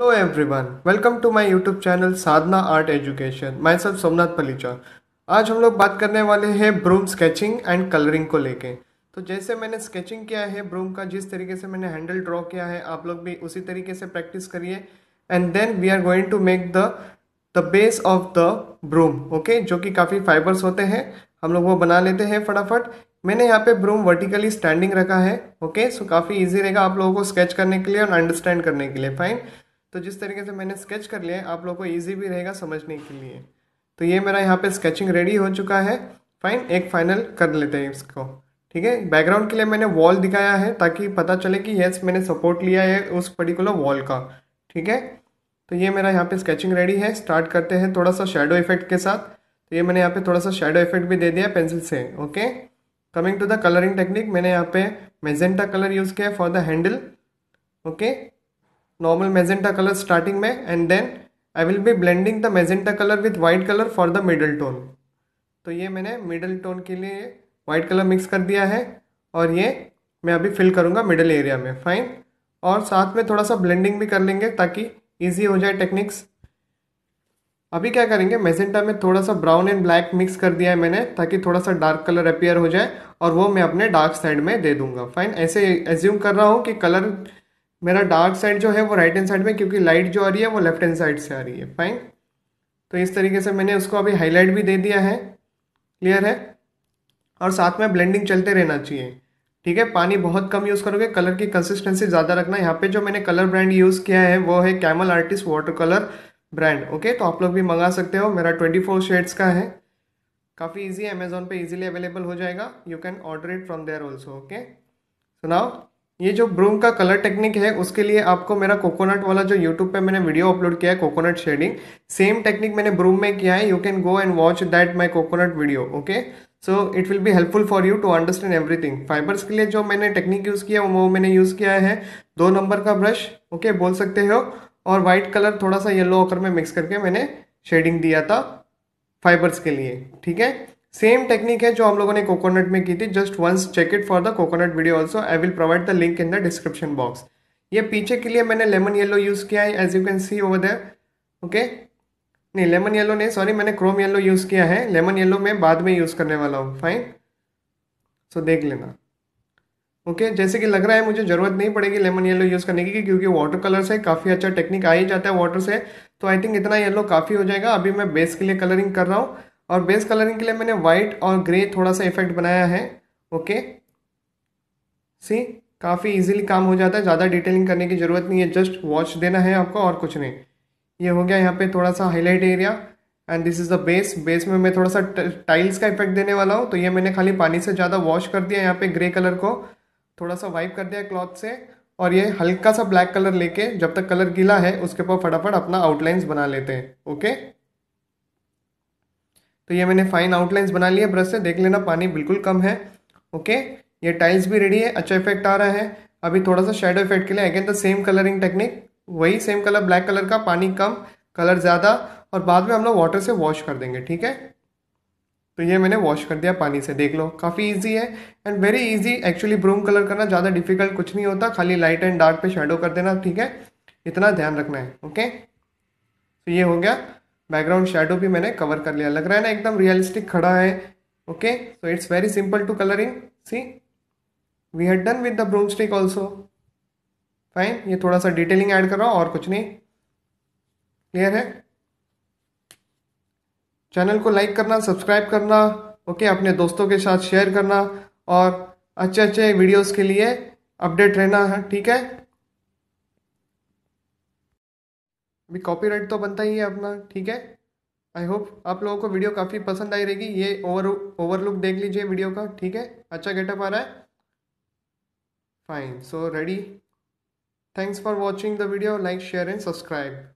Hello everyone, welcome to my YouTube channel Sadhana art education my self Somnath Palicha आज हम लोग बात करने वाले हैं ब्रूम स्केचिंग एंड कलरिंग को लेके तो जैसे मैंने स्केचिंग किया है ब्रूम का जिस तरीके से मैंने हैंडल ड्रॉ किया है आप लोग भी उसी तरीके से प्रैक्टिस करिए and then we are going to make the the base of the broom okay जो कि काफ़ी फाइबर्स होते हैं हम लोग वो बना लेते हैं फटाफट मैंने यहाँ पे ब्रूम वर्टिकली स्टैंडिंग रखा है ओके सो काफ़ी इजी रहेगा आप लोगों को स्केच करने के लिए और अंडरस्टैंड करने के लिए फाइन तो जिस तरीके से मैंने स्केच कर लिया है आप लोगों को ईजी भी रहेगा समझने के लिए तो ये मेरा यहाँ पे स्केचिंग रेडी हो चुका है फाइन एक फाइनल कर लेते हैं इसको ठीक है बैकग्राउंड के लिए मैंने वॉल दिखाया है ताकि पता चले कि येस मैंने सपोर्ट लिया है उस पर्टिकुलर वॉल का ठीक है तो ये मेरा यहाँ पे स्केचिंग रेडी है स्टार्ट करते हैं थोड़ा सा शेडो इफेक्ट के साथ तो ये मैंने यहाँ पे थोड़ा सा शेडो इफेक्ट भी दे दिया पेंसिल से okay coming to the colouring technique मैंने यहाँ पे मेजेंटा कलर यूज़ किया for the handle okay normal magenta color starting में and then I will be blending the magenta color with white color for the middle tone तो ये मैंने middle tone के लिए white color mix कर दिया है और ये मैं अभी फिल करूँगा मिडल एरिया में फाइन और साथ में थोड़ा सा ब्लेंडिंग भी कर लेंगे ताकि ईजी हो जाए टेक्निक्स अभी क्या करेंगे मेजेंटा में थोड़ा सा ब्राउन एंड ब्लैक मिक्स कर दिया है मैंने ताकि थोड़ा सा डार्क कलर अपेयर हो जाए और वो मैं अपने डार्क साइड में दे दूंगा फाइन ऐसे एज्यूम कर रहा हूँ कि कलर मेरा डार्क साइड जो है वो राइट हैंड साइड में क्योंकि लाइट जो आ रही है वो लेफ्ट हैंड साइड से आ रही है फाइन तो इस तरीके से मैंने उसको अभी हाईलाइट भी दे दिया है क्लियर है और साथ में ब्लेंडिंग चलते रहना चाहिए ठीक है पानी बहुत कम यूज़ करोगे कलर की कंसिस्टेंसी ज़्यादा रखना यहाँ पे जो मैंने कलर ब्रांड यूज़ किया है वो है Camel artist water colour brand okay तो आप लोग भी मंगा सकते हो मेरा ट्वेंटी फोर शेड्स का है काफ़ी ईजी है अमेजोन पे इजीली अवेलेबल हो जाएगा you can order it from there also okay सुनाओ ये जो ब्रूम का कलर टेक्निक है उसके लिए आपको मेरा कोकोनट वाला जो यूट्यूब पे मैंने वीडियो अपलोड किया है कोकोनट शेडिंग सेम टेक्निक मैंने ब्रूम में किया है you can go and watch that my coconut video okay so it will be helpful for you to understand everything fibres के लिए जो मैंने टेक्निक यूज़ किया वो मैंने यूज़ किया है दो नंबर का ब्रश ओके okay, बोल सकते हो और वाइट कलर थोड़ा सा येलो होकर में मिक्स करके मैंने शेडिंग दिया था फाइबर्स के लिए ठीक है सेम टेक्निक है जो हम लोगों ने कोकोनट में की थी just once check it for the coconut video also I will provide the link in the description box ये पीछे के लिए मैंने लेमन येलो यूज़ किया है as you can see over there okay नहीं लेमन येलो नहीं सॉरी मैंने क्रोम येलो यूज़ किया है लेमन येलो मैं बाद में यूज़ करने वाला हूँ फाइन सो देख लेना ओके okay, जैसे कि लग रहा है मुझे ज़रूरत नहीं पड़ेगी लेमन येलो यूज़ करने की क्योंकि वाटर कलर से काफ़ी अच्छा टेक्निक आ ही जाता है वाटर से तो आई थिंक इतना येलो काफ़ी हो जाएगा अभी मैं बेस के लिए कलरिंग कर रहा हूँ और बेस कलरिंग के लिए मैंने वाइट और ग्रे थोड़ा सा इफेक्ट बनाया है ओके सी काफ़ी इजीली काम हो जाता है ज़्यादा डिटेलिंग करने की ज़रूरत नहीं है जस्ट वॉच देना है आपको और कुछ नहीं ये हो गया यहाँ पे थोड़ा सा highlight area and this is the base base में मैं थोड़ा सा टाइल्स का इफेक्ट देने वाला हूँ तो ये मैंने खाली पानी से ज़्यादा वॉश कर दिया यहाँ पर ग्रे कलर को थोड़ा सा वाइप कर दिया क्लॉथ से और ये हल्का सा ब्लैक कलर लेके जब तक कलर गीला है उसके ऊपर फटाफट अपना आउटलाइंस बना लेते हैं ओके तो ये मैंने फाइन आउटलाइंस बना लिया ब्रश से देख लेना पानी बिल्कुल कम है ओके ये टाइल्स भी रेडी है अच्छा इफेक्ट आ रहा है अभी थोड़ा सा शेडो इफेक्ट के लिए again the same colouring technique वही सेम कलर ब्लैक कलर का पानी कम कलर ज़्यादा और बाद में हम लोग वाटर से वॉश कर देंगे ठीक है तो ये मैंने वॉश कर दिया पानी से देख लो काफ़ी इजी है and very easy actually broom colour करना ज़्यादा डिफिकल्ट कुछ नहीं होता खाली लाइट एंड डार्क पे शेडो कर देना ठीक है इतना ध्यान रखना है ओके तो ये हो गया बैकग्राउंड शेडो भी मैंने कवर कर लिया लग रहा है ना एकदम रियलिस्टिक खड़ा है okay so it's very simple to colouring see we had done with the broom stick also fine ये थोड़ा सा डिटेलिंग ऐड कर रहा हूँ और कुछ नहीं क्लियर है चैनल को लाइक करना सब्सक्राइब करना ओके अपने दोस्तों के साथ शेयर करना और अच्छे अच्छे वीडियोस के लिए अपडेट रहना है हाँ, ठीक है भी कॉपीराइट तो बनता ही है अपना ठीक है आई होप आप लोगों को वीडियो काफ़ी पसंद आई रहेगी ये ओवर ओवरलुक देख लीजिए वीडियो का ठीक है अच्छा गेटअप आ रहा है fine so ready thanks for watching the video like share and subscribe